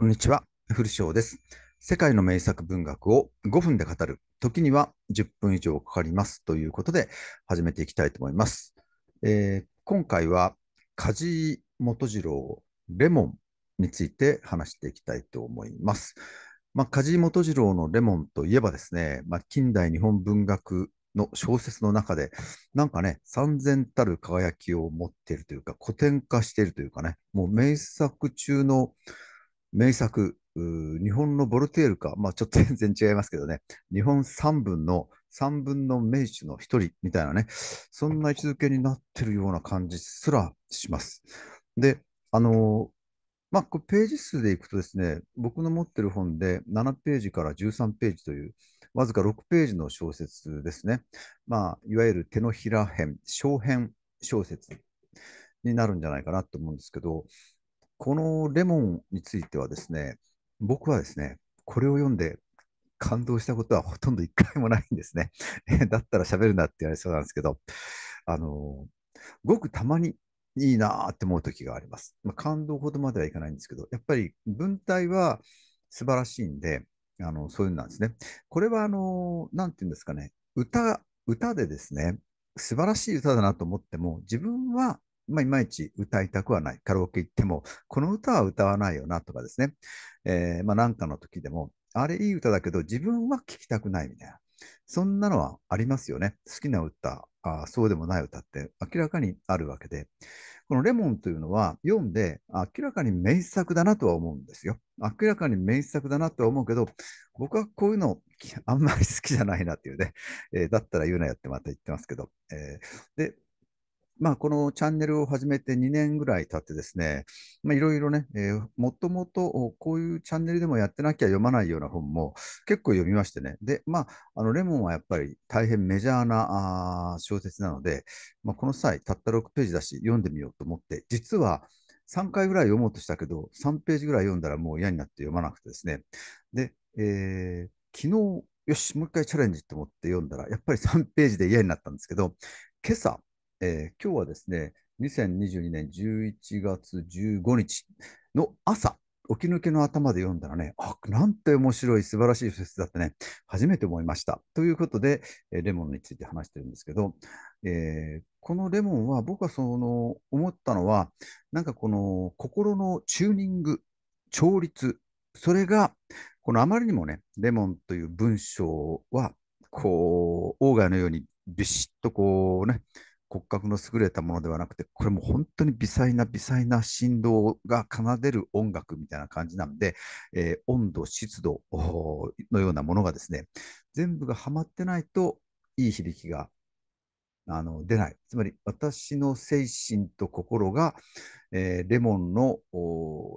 こんにちは、古翔です。世界の名作文学を5分で語る、時には10分以上かかりますということで始めていきたいと思います。えー、今回は梶本次郎レモンについて話していきたいと思います。まあ、梶本次郎のレモンといえばですね、まあ、近代日本文学の小説の中で、なんかね、三千たる輝きを持っているというか、古典化しているというかね、もう名作中の名作、日本のボルテールか、まあちょっと全然違いますけどね、日本三分の三分の名手の一人みたいなね、そんな位置づけになってるような感じすらします。で、あのまあ、ページ数でいくとですね、僕の持ってる本で7ページから13ページという、わずか6ページの小説ですね。まあ、いわゆる手のひら編、小編小説になるんじゃないかなと思うんですけど、このレモンについてはですね、僕はですね、これを読んで感動したことはほとんど一回もないんですね。だったら喋るなって言われそうなんですけど、あの、ごくたまにいいなーって思う時があります。まあ、感動ほどまではいかないんですけど、やっぱり文体は素晴らしいんで、あのそういうのなんですね。これはあの、なんていうんですかね、歌、歌でですね、素晴らしい歌だなと思っても、自分はまあ、いまいち歌いたくはない。カラオケ行っても、この歌は歌わないよなとかですね。えー、まあ、なんかの時でも、あれいい歌だけど、自分は聴きたくないみたいな。そんなのはありますよね。好きな歌、あそうでもない歌って明らかにあるわけで、このレモンというのは読んで明らかに名作だなとは思うんですよ。明らかに名作だなとは思うけど、僕はこういうのあんまり好きじゃないなっていうね、えー、だったら言うなよってまた言ってますけど、えー、で、まあ、このチャンネルを始めて2年ぐらい経ってですね、いろいろね、えー、もともとこういうチャンネルでもやってなきゃ読まないような本も結構読みましてね、で、まあ、あのレモンはやっぱり大変メジャーなあ小説なので、まあ、この際、たった6ページだし、読んでみようと思って、実は、3回ぐらい読もうとしたけど、3ページぐらい読んだらもう嫌になって読まなくてですね。で、えー、昨日、よし、もう一回チャレンジと思って読んだら、やっぱり3ページで嫌になったんですけど、今朝、えー、今日はですね、2022年11月15日の朝、起き抜けの頭で読んだらね、あ、なんて面白い、素晴らしい説だってね、初めて思いました。ということで、えレモンについて話してるんですけど、えー、このレモンは僕はその思ったのは、なんかこの心のチューニング、調律、それが、このあまりにもね、レモンという文章は、こう、オーガのようにビシッとこうね、骨格の優れたものではなくて、これも本当に微細な微細な振動が奏でる音楽みたいな感じなので、えー、温度、湿度のようなものがですね、全部がはまってないといい響きがあの出ない。つまり私の精神と心が、えー、レモンの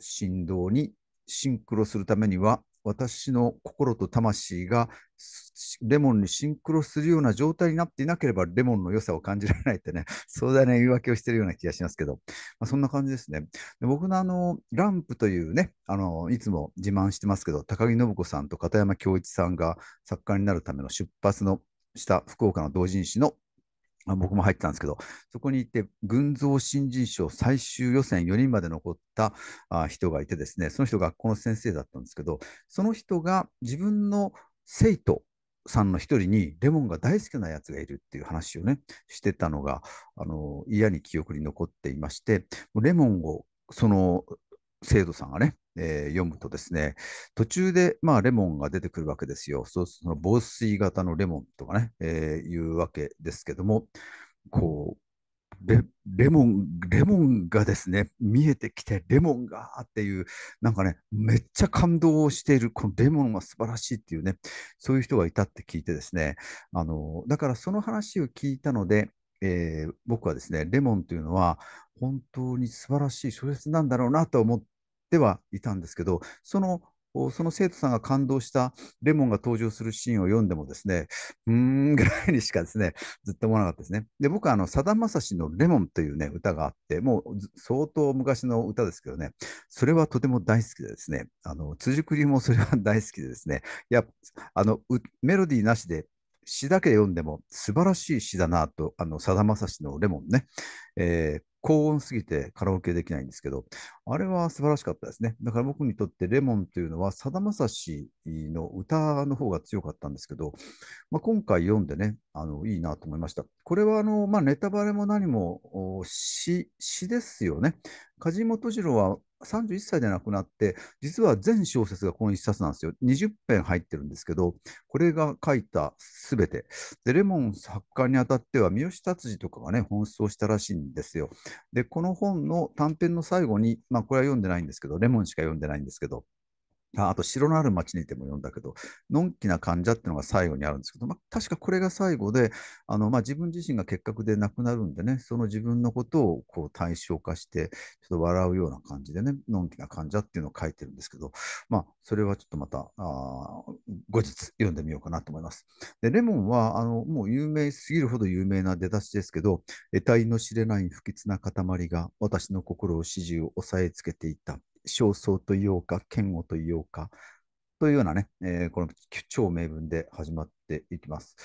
振動にシンクロするためには私の心と魂がレモンにシンクロするような状態になっていなければレモンの良さを感じられないってね、壮大な言い訳をしているような気がしますけど、まあ、そんな感じですね。で僕のあの、ランプというね、あの、いつも自慢してますけど、高木信子さんと片山恭一さんが作家になるための出発のした福岡の同人誌のまあ、僕も入ってたんですけど、そこに行って、群像新人賞最終予選4人まで残ったあ人がいてですね、その人が学校の先生だったんですけど、その人が自分の生徒さんの一人にレモンが大好きなやつがいるっていう話をね、してたのが、あの、嫌に記憶に残っていまして、レモンをその生徒さんがね、えー、読むとですね、途中で、まあ、レモンが出てくるわけですよ。その防水型のレモンとかね、えー、いうわけですけども、こう、レレモン、レモンがですね、見えてきて、レモンがっていう、なんかね、めっちゃ感動している、このレモンは素晴らしいっていうね、そういう人がいたって聞いてですね、あのだからその話を聞いたので、えー、僕はですね、レモンというのは本当に素晴らしい小説なんだろうなと思っではいたんですけど、そのその生徒さんが感動したレモンが登場するシーンを読んでもですね、うーんぐらいにしかですね、ずっと思わなかったですね。で、僕はあの、さだまさしのレモンというね、歌があって、もう相当昔の歌ですけどね、それはとても大好きでですね、あの、辻くりもそれは大好きでですね、いや、あの、メロディーなしで詩だけ読んでも素晴らしい詩だなと、あの、さだまさしのレモンね、えー、高音すぎてカラオケできないんですけど、あれは素晴らしかったですね。だから僕にとってレモンというのは、さだまさしの歌の方が強かったんですけど、まあ、今回読んでね、あのいいなと思いました。これはあの、まあ、ネタバレも何も詩ですよね。梶本次郎は31歳で亡くなって、実は全小説がこの一冊なんですよ。20編入ってるんですけど、これが書いたすべて。で、レモン作家にあたっては、三好達治とかがね、奔走したらしいんですよ。で、この本の短編の最後に、まあ、これは読んでないんですけど、レモンしか読んでないんですけど、ああと、城のある町にでも読んだけど、のんきな患者っていうのが最後にあるんですけど、まあ、確かこれが最後で、あのまあ、自分自身が結核で亡くなるんでね、その自分のことをこう対象化して、ちょっと笑うような感じでね、のんきな患者っていうのを書いてるんですけど、まあ、それはちょっとまたあ後日読んでみようかなと思います。でレモンはあのもう有名すぎるほど有名な出だしですけど、得体の知れない不吉な塊が私の心を始終押さえつけていた。焦燥と言おうか、嫌悪と言おうか、というようなね、えー、この超名文で始まっていきます。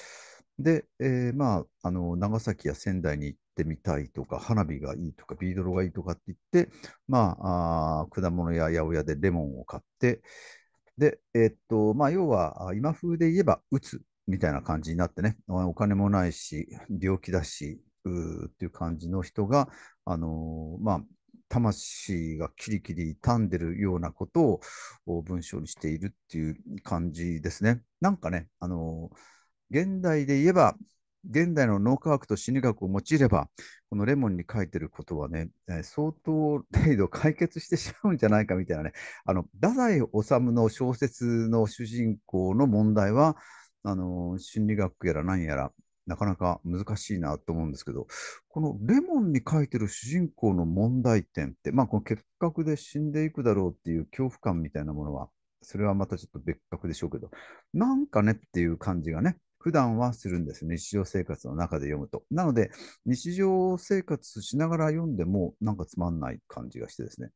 で、えー、まあ、あの、長崎や仙台に行ってみたいとか、花火がいいとか、ビードロがいいとかって言って、まあ、あ果物や八百屋でレモンを買って、で、えー、っと、まあ、要は、今風で言えば、打つみたいな感じになってね、お金もないし、病気だし、うーっていう感じの人が、あのー、まあ、魂がキリキリ傷んでるようなことを文章にしているっていう感じですね。なんかね、あの現代で言えば、現代の脳科学と心理学を用いれば、このレモンに書いてることはね、え相当程度解決してしまうんじゃないかみたいなね、あの太宰治の小説の主人公の問題は、あの心理学やら何やらなかなか難しいなと思うんですけど、このレモンに書いてる主人公の問題点って、まあ、この結核で死んでいくだろうっていう恐怖感みたいなものは、それはまたちょっと別格でしょうけど、なんかねっていう感じがね、普段はするんですね、日常生活の中で読むと。なので、日常生活しながら読んでも、なんかつまんない感じがしてですね。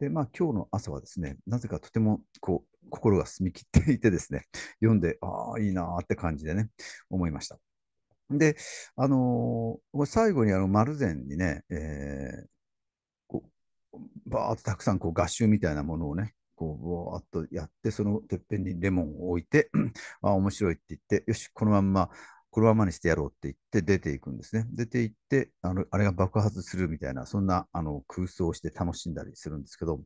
で、まあ、今日の朝はですね、なぜかとてもこう心が澄み切っていてですね、読んで、ああ、いいなーって感じでね、思いました。で、あのー、最後にあの丸善にね、えー、こうバーっとたくさんこう合集みたいなものをね、こうバーとやって、そのてっぺんにレモンを置いて、あ面白いって言って、よし、このまんま、このままにしてやろうって言って出ていくんですね。出ていって、あのあれが爆発するみたいな、そんなあの空想をして楽しんだりするんですけど、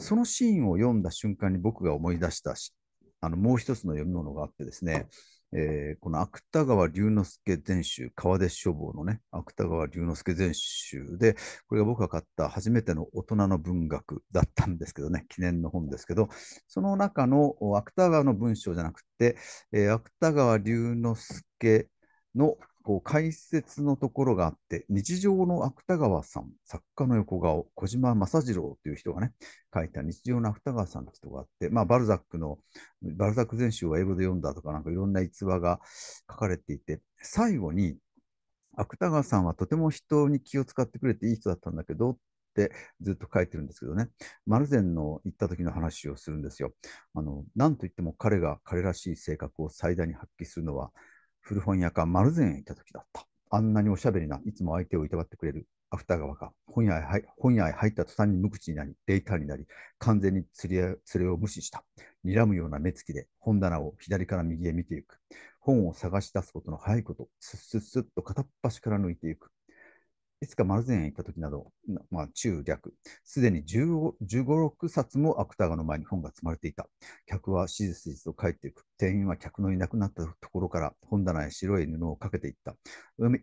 そのシーンを読んだ瞬間に僕が思い出したし、あのもう一つの読み物があってですね、えー、この芥川龍之介全集、川出書房のね、芥川龍之介全集で、これが僕が買った初めての大人の文学だったんですけどね、記念の本ですけど、その中の芥川の文章じゃなくて、えー、芥川龍之介のこう解説のところがあって、日常の芥川さん、作家の横顔、小島正次郎という人がね、書いた日常の芥川さんという人があって、まあ、バルザックの、バルザック全集を英語で読んだとか、なんかいろんな逸話が書かれていて、最後に、芥川さんはとても人に気を使ってくれていい人だったんだけどってずっと書いてるんですけどね、マルゼンの行った時の話をするんですよ。あの、なんといっても彼が彼らしい性格を最大に発揮するのは、古本屋か丸善へ行った時だった。あんなにおしゃべりな、いつも相手をいたわってくれる芥川が本屋へ本屋へ入った途端に無口になり、データになり、完全に釣れを無視した。睨むような目つきで本棚を左から右へ見ていく。本を探し出すことの早いこと、すっすっすっと片っ端から抜いていく。いつか丸善へ行った時など、まあ、中略、すでに15、6冊も芥川の前に本が積まれていた。客は史実と帰っていく。店員は客のいなくなったところから本棚へ白い布をかけていった。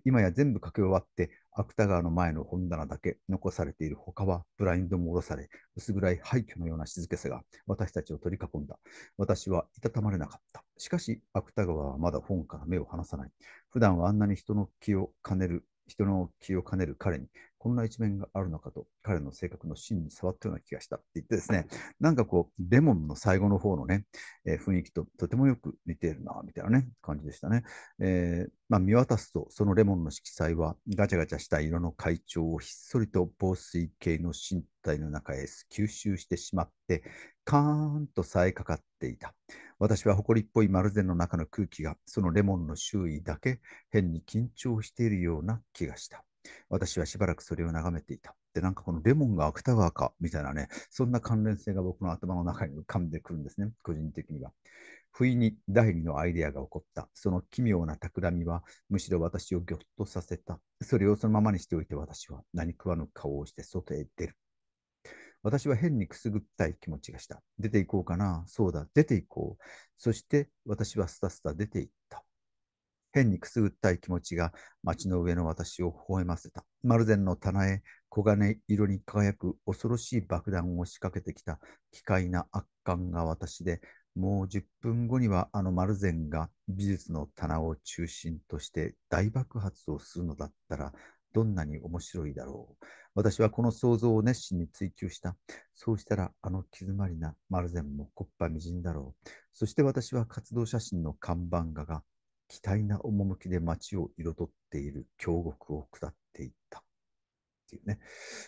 今や全部かけ終わって、芥川の前の本棚だけ残されている他はブラインドも下ろされ、薄暗い廃墟のような静けさが私たちを取り囲んだ。私はいたたまれなかった。しかし、芥川はまだ本から目を離さない。普段はあんなに人の気を兼ねる人の気を兼ねる彼にこんな一面があるのかと、彼の性格の芯に触ったような気がしたって言ってですね、なんかこう、レモンの最後の方のね、えー、雰囲気ととてもよく似ているな、みたいなね、感じでしたね。えー、まあ、見渡すと、そのレモンの色彩は、ガチャガチャした色の会長をひっそりと防水系の身体の中へ吸収してしまって、カーンとさえかかっていた。私は埃っぽい丸善の中の空気が、そのレモンの周囲だけ変に緊張しているような気がした。私はしばらくそれを眺めていた。で、なんかこのレモンが芥川かみたいなね、そんな関連性が僕の頭の中に浮かんでくるんですね、個人的には。不意に第二のアイデアが起こった。その奇妙な企みは、むしろ私をぎょっとさせた。それをそのままにしておいて私は何食わぬ顔をして外へ出る。私は変にくすぐったい気持ちがした。出て行こうかな。そうだ、出て行こう。そして私はスタスタ出て行っ変にくすぐったい気持ちが街の上の私を微笑ませた。ゼンの棚へ黄金色に輝く恐ろしい爆弾を仕掛けてきた奇怪な圧巻が私で、もう10分後にはあの丸善が美術の棚を中心として大爆発をするのだったら、どんなに面白いだろう。私はこの想像を熱心に追求した。そうしたら、あの気詰まりな丸善もこっぱみじんだろう。そして私は活動写真の看板画が期待な趣で街を彩っている峡谷を下っていったっていうね、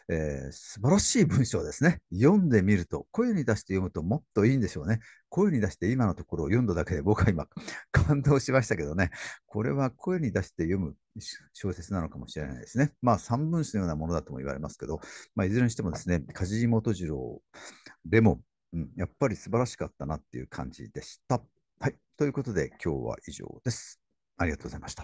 えー、素晴らしい文章ですね。読んでみると、声に出して読むともっといいんでしょうね。声に出して今のところを読んだだけで僕は今 感動しましたけどね。これは声に出して読む小説なのかもしれないですね。まあ三文詞のようなものだとも言われますけど、まあ、いずれにしてもですね、梶井元次郎でも、うん、やっぱり素晴らしかったなっていう感じでした。はい。ということで、今日は以上です。ありがとうございました。